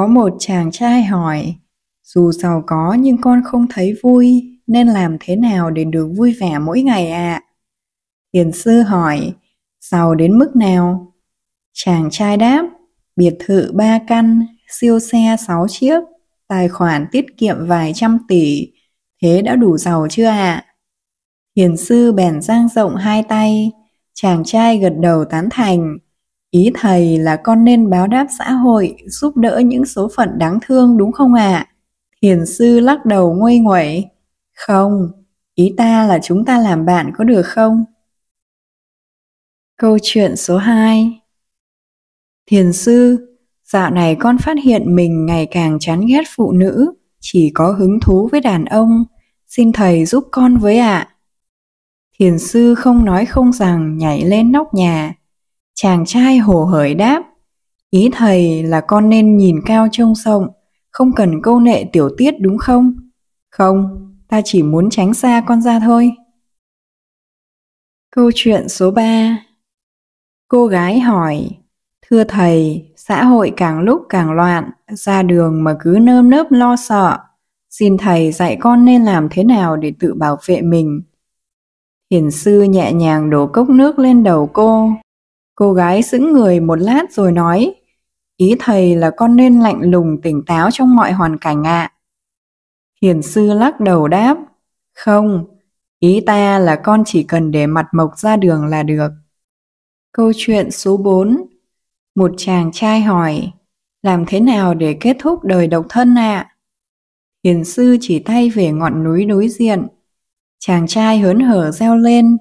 Có một chàng trai hỏi, dù giàu có nhưng con không thấy vui, nên làm thế nào để được vui vẻ mỗi ngày ạ? À? Thiền sư hỏi, giàu đến mức nào? Chàng trai đáp, biệt thự ba căn, siêu xe sáu chiếc, tài khoản tiết kiệm vài trăm tỷ, thế đã đủ giàu chưa ạ? À? Thiền sư bèn giang rộng hai tay, chàng trai gật đầu tán thành, Ý thầy là con nên báo đáp xã hội, giúp đỡ những số phận đáng thương đúng không ạ? À? Thiền sư lắc đầu nguây nguẩy. Không, ý ta là chúng ta làm bạn có được không? Câu chuyện số 2 Thiền sư, dạo này con phát hiện mình ngày càng chán ghét phụ nữ, chỉ có hứng thú với đàn ông. Xin thầy giúp con với ạ. À. Thiền sư không nói không rằng nhảy lên nóc nhà, Chàng trai hổ hởi đáp, ý thầy là con nên nhìn cao trông rộng, không cần câu nệ tiểu tiết đúng không? Không, ta chỉ muốn tránh xa con ra thôi. Câu chuyện số 3 Cô gái hỏi, thưa thầy, xã hội càng lúc càng loạn, ra đường mà cứ nơm nớp lo sợ. Xin thầy dạy con nên làm thế nào để tự bảo vệ mình. Hiền sư nhẹ nhàng đổ cốc nước lên đầu cô, Cô gái sững người một lát rồi nói, ý thầy là con nên lạnh lùng tỉnh táo trong mọi hoàn cảnh ạ. À. Hiền sư lắc đầu đáp, không, ý ta là con chỉ cần để mặt mộc ra đường là được. Câu chuyện số 4 Một chàng trai hỏi, làm thế nào để kết thúc đời độc thân ạ? À? Hiền sư chỉ tay về ngọn núi đối diện. Chàng trai hớn hở reo lên,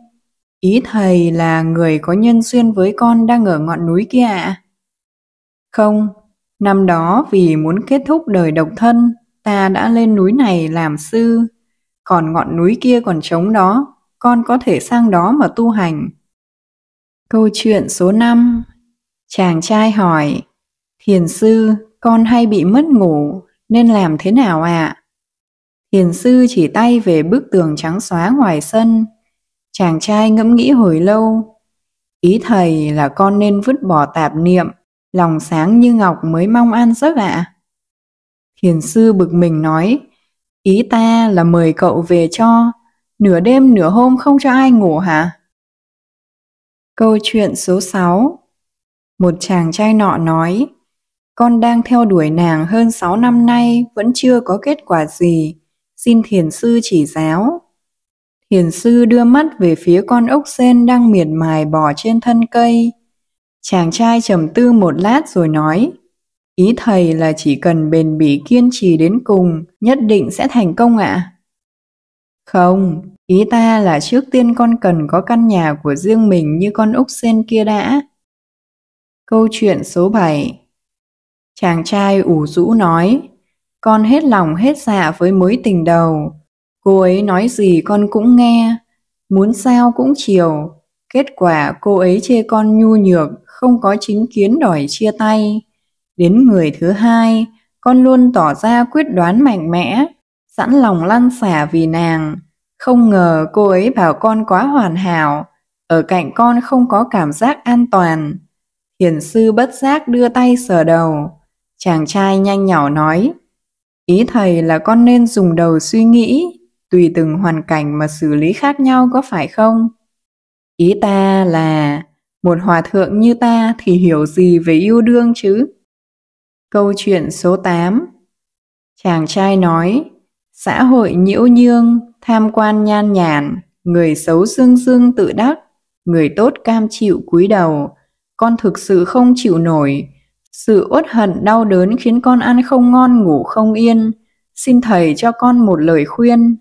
Ý thầy là người có nhân duyên với con đang ở ngọn núi kia ạ? À? Không, năm đó vì muốn kết thúc đời độc thân, ta đã lên núi này làm sư. Còn ngọn núi kia còn trống đó, con có thể sang đó mà tu hành. Câu chuyện số 5 Chàng trai hỏi Thiền sư, con hay bị mất ngủ, nên làm thế nào ạ? À? Thiền sư chỉ tay về bức tường trắng xóa ngoài sân, Chàng trai ngẫm nghĩ hồi lâu. Ý thầy là con nên vứt bỏ tạp niệm, lòng sáng như ngọc mới mong an giấc ạ. À? Thiền sư bực mình nói, ý ta là mời cậu về cho, nửa đêm nửa hôm không cho ai ngủ hả? Câu chuyện số 6 Một chàng trai nọ nói, con đang theo đuổi nàng hơn 6 năm nay vẫn chưa có kết quả gì, xin thiền sư chỉ giáo. Thiền sư đưa mắt về phía con ốc sen đang miệt mài bò trên thân cây. Chàng trai trầm tư một lát rồi nói, ý thầy là chỉ cần bền bỉ kiên trì đến cùng, nhất định sẽ thành công ạ. À? Không, ý ta là trước tiên con cần có căn nhà của riêng mình như con ốc sen kia đã. Câu chuyện số 7 Chàng trai ủ rũ nói, con hết lòng hết dạ với mối tình đầu, Cô ấy nói gì con cũng nghe, muốn sao cũng chiều. Kết quả cô ấy chê con nhu nhược, không có chính kiến đòi chia tay. Đến người thứ hai, con luôn tỏ ra quyết đoán mạnh mẽ, sẵn lòng lăn xả vì nàng. Không ngờ cô ấy bảo con quá hoàn hảo, ở cạnh con không có cảm giác an toàn. Thiền sư bất giác đưa tay sờ đầu. Chàng trai nhanh nhỏ nói, ý thầy là con nên dùng đầu suy nghĩ, tùy từng hoàn cảnh mà xử lý khác nhau có phải không? Ý ta là một hòa thượng như ta thì hiểu gì về yêu đương chứ? Câu chuyện số 8 Chàng trai nói, xã hội nhiễu nhương, tham quan nhan nhản, người xấu dương dương tự đắc, người tốt cam chịu cúi đầu, con thực sự không chịu nổi, sự uất hận đau đớn khiến con ăn không ngon ngủ không yên, xin thầy cho con một lời khuyên,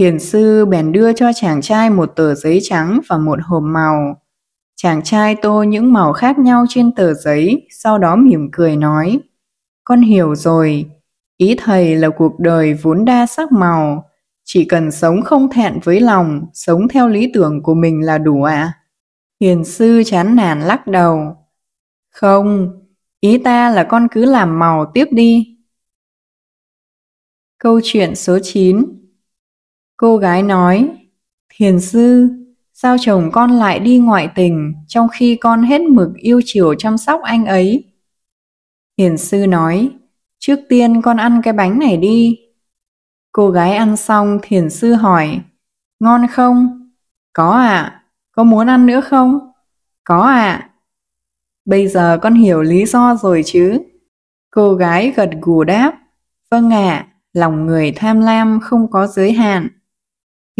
Hiền sư bèn đưa cho chàng trai một tờ giấy trắng và một hộp màu. Chàng trai tô những màu khác nhau trên tờ giấy, sau đó mỉm cười nói. Con hiểu rồi, ý thầy là cuộc đời vốn đa sắc màu. Chỉ cần sống không thẹn với lòng, sống theo lý tưởng của mình là đủ ạ. À? Hiền sư chán nản lắc đầu. Không, ý ta là con cứ làm màu tiếp đi. Câu chuyện số 9 Cô gái nói, Thiền sư, sao chồng con lại đi ngoại tình trong khi con hết mực yêu chiều chăm sóc anh ấy? Thiền sư nói, trước tiên con ăn cái bánh này đi. Cô gái ăn xong thiền sư hỏi, ngon không? Có ạ, à, có muốn ăn nữa không? Có ạ. À. Bây giờ con hiểu lý do rồi chứ? Cô gái gật gù đáp, vâng ạ, à, lòng người tham lam không có giới hạn.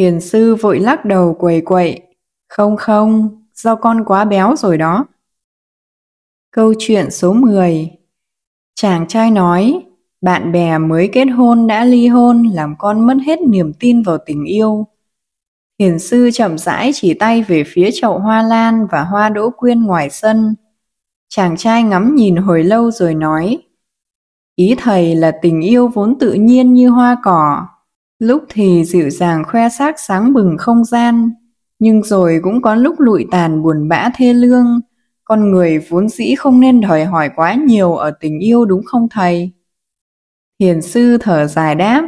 Hiền sư vội lắc đầu quầy quậy. Không không, do con quá béo rồi đó. Câu chuyện số 10 Chàng trai nói, bạn bè mới kết hôn đã ly hôn làm con mất hết niềm tin vào tình yêu. Hiền sư chậm rãi chỉ tay về phía chậu hoa lan và hoa đỗ quyên ngoài sân. Chàng trai ngắm nhìn hồi lâu rồi nói, Ý thầy là tình yêu vốn tự nhiên như hoa cỏ, Lúc thì dịu dàng khoe sắc sáng bừng không gian, nhưng rồi cũng có lúc lụi tàn buồn bã thê lương. Con người vốn dĩ không nên đòi hỏi quá nhiều ở tình yêu đúng không thầy? Thiền sư thở dài đáp,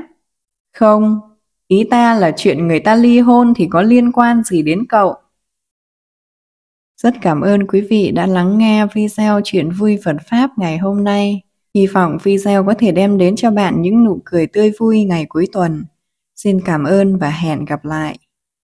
không, ý ta là chuyện người ta ly hôn thì có liên quan gì đến cậu. Rất cảm ơn quý vị đã lắng nghe video chuyện vui Phật Pháp ngày hôm nay. Hy vọng video có thể đem đến cho bạn những nụ cười tươi vui ngày cuối tuần. Xin cảm ơn và hẹn gặp lại.